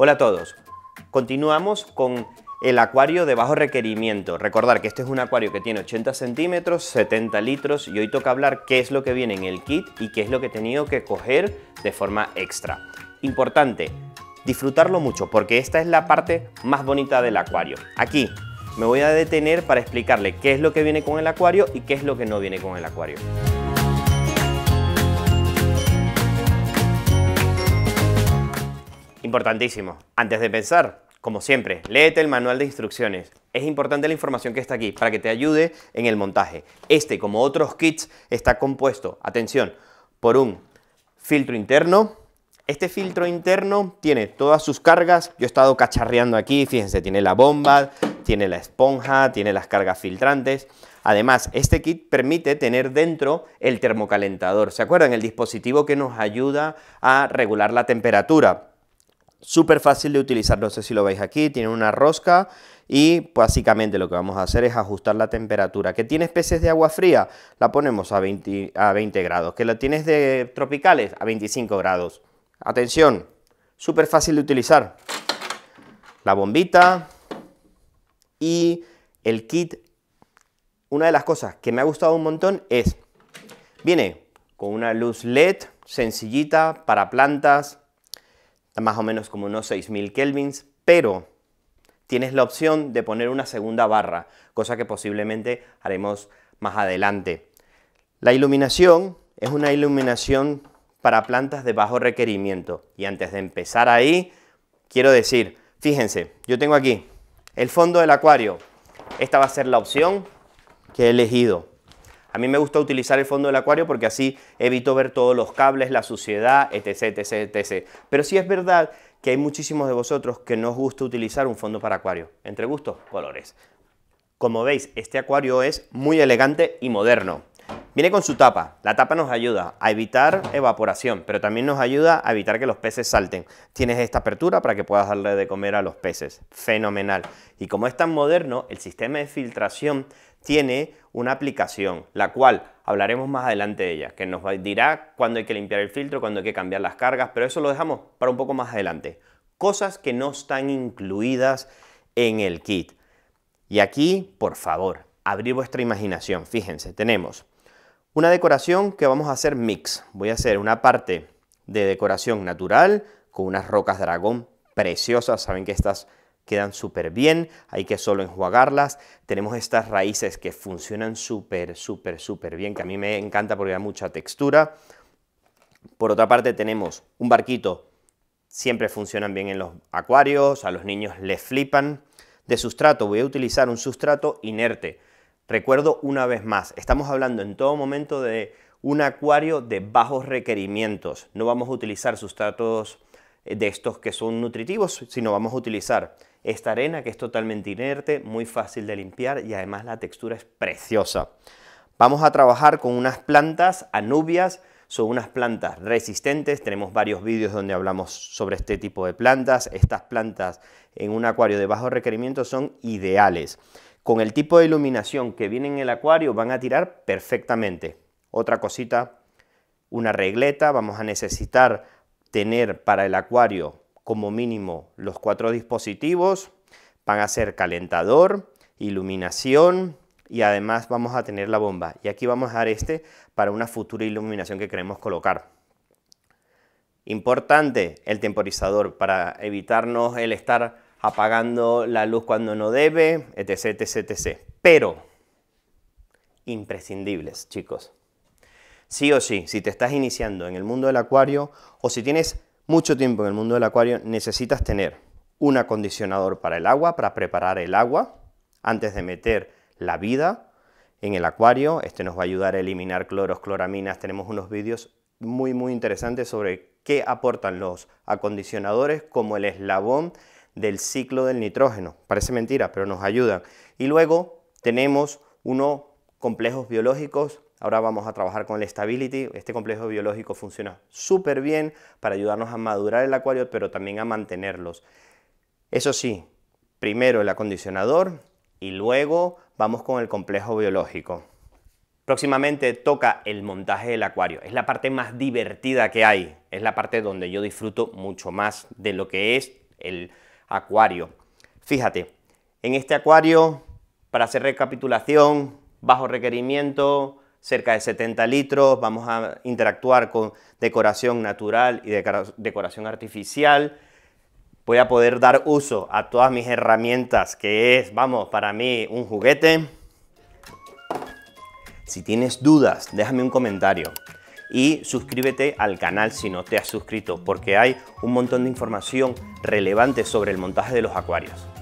Hola a todos. Continuamos con el acuario de bajo requerimiento. Recordar que este es un acuario que tiene 80 centímetros, 70 litros y hoy toca hablar qué es lo que viene en el kit y qué es lo que he tenido que coger de forma extra. Importante, disfrutarlo mucho porque esta es la parte más bonita del acuario. Aquí me voy a detener para explicarle qué es lo que viene con el acuario y qué es lo que no viene con el acuario. Importantísimo. Antes de pensar, como siempre, léete el manual de instrucciones. Es importante la información que está aquí para que te ayude en el montaje. Este, como otros kits, está compuesto, atención, por un filtro interno. Este filtro interno tiene todas sus cargas. Yo he estado cacharreando aquí, fíjense, tiene la bomba, tiene la esponja, tiene las cargas filtrantes. Además, este kit permite tener dentro el termocalentador. ¿Se acuerdan? El dispositivo que nos ayuda a regular la temperatura súper fácil de utilizar, no sé si lo veis aquí, tiene una rosca y básicamente lo que vamos a hacer es ajustar la temperatura. ¿Que tienes peces de agua fría? La ponemos a 20, a 20 grados. ¿Que la tienes de tropicales? A 25 grados. Atención, súper fácil de utilizar. La bombita y el kit. Una de las cosas que me ha gustado un montón es, viene con una luz LED sencillita para plantas, más o menos como unos 6.000 kelvins, pero tienes la opción de poner una segunda barra, cosa que posiblemente haremos más adelante. La iluminación es una iluminación para plantas de bajo requerimiento. Y antes de empezar ahí, quiero decir, fíjense, yo tengo aquí el fondo del acuario. Esta va a ser la opción que he elegido. A mí me gusta utilizar el fondo del acuario porque así evito ver todos los cables, la suciedad, etc, etc, etc. Pero sí es verdad que hay muchísimos de vosotros que no os gusta utilizar un fondo para acuario. Entre gustos, colores. Como veis, este acuario es muy elegante y moderno. Viene con su tapa. La tapa nos ayuda a evitar evaporación, pero también nos ayuda a evitar que los peces salten. Tienes esta apertura para que puedas darle de comer a los peces. Fenomenal. Y como es tan moderno, el sistema de filtración tiene una aplicación, la cual hablaremos más adelante de ella, que nos dirá cuándo hay que limpiar el filtro, cuándo hay que cambiar las cargas, pero eso lo dejamos para un poco más adelante. Cosas que no están incluidas en el kit. Y aquí, por favor, abrir vuestra imaginación. Fíjense, tenemos una decoración que vamos a hacer mix. Voy a hacer una parte de decoración natural con unas rocas dragón preciosas. Saben que estas quedan súper bien, hay que solo enjuagarlas. Tenemos estas raíces que funcionan súper, súper, súper bien, que a mí me encanta porque da mucha textura. Por otra parte tenemos un barquito, siempre funcionan bien en los acuarios, a los niños les flipan. De sustrato voy a utilizar un sustrato inerte. Recuerdo una vez más, estamos hablando en todo momento de un acuario de bajos requerimientos. No vamos a utilizar sustratos de estos que son nutritivos, sino vamos a utilizar esta arena que es totalmente inerte, muy fácil de limpiar y además la textura es preciosa. Vamos a trabajar con unas plantas anubias, son unas plantas resistentes, tenemos varios vídeos donde hablamos sobre este tipo de plantas, estas plantas en un acuario de bajo requerimiento son ideales. Con el tipo de iluminación que viene en el acuario van a tirar perfectamente. Otra cosita, una regleta, vamos a necesitar tener para el acuario como mínimo los cuatro dispositivos, van a ser calentador, iluminación y además vamos a tener la bomba. Y aquí vamos a dar este para una futura iluminación que queremos colocar. Importante el temporizador para evitarnos el estar apagando la luz cuando no debe, etc, etc, etc. Pero imprescindibles, chicos. Sí o sí, si te estás iniciando en el mundo del acuario o si tienes mucho tiempo en el mundo del acuario, necesitas tener un acondicionador para el agua, para preparar el agua antes de meter la vida en el acuario. Este nos va a ayudar a eliminar cloros, cloraminas. Tenemos unos vídeos muy, muy interesantes sobre qué aportan los acondicionadores como el eslabón del ciclo del nitrógeno. Parece mentira, pero nos ayudan. Y luego tenemos unos complejos biológicos Ahora vamos a trabajar con el stability. Este complejo biológico funciona súper bien para ayudarnos a madurar el acuario, pero también a mantenerlos. Eso sí, primero el acondicionador y luego vamos con el complejo biológico. Próximamente toca el montaje del acuario. Es la parte más divertida que hay. Es la parte donde yo disfruto mucho más de lo que es el acuario. Fíjate, en este acuario, para hacer recapitulación, bajo requerimiento, cerca de 70 litros, vamos a interactuar con decoración natural y decoración artificial. Voy a poder dar uso a todas mis herramientas, que es, vamos, para mí un juguete. Si tienes dudas, déjame un comentario y suscríbete al canal si no te has suscrito, porque hay un montón de información relevante sobre el montaje de los acuarios.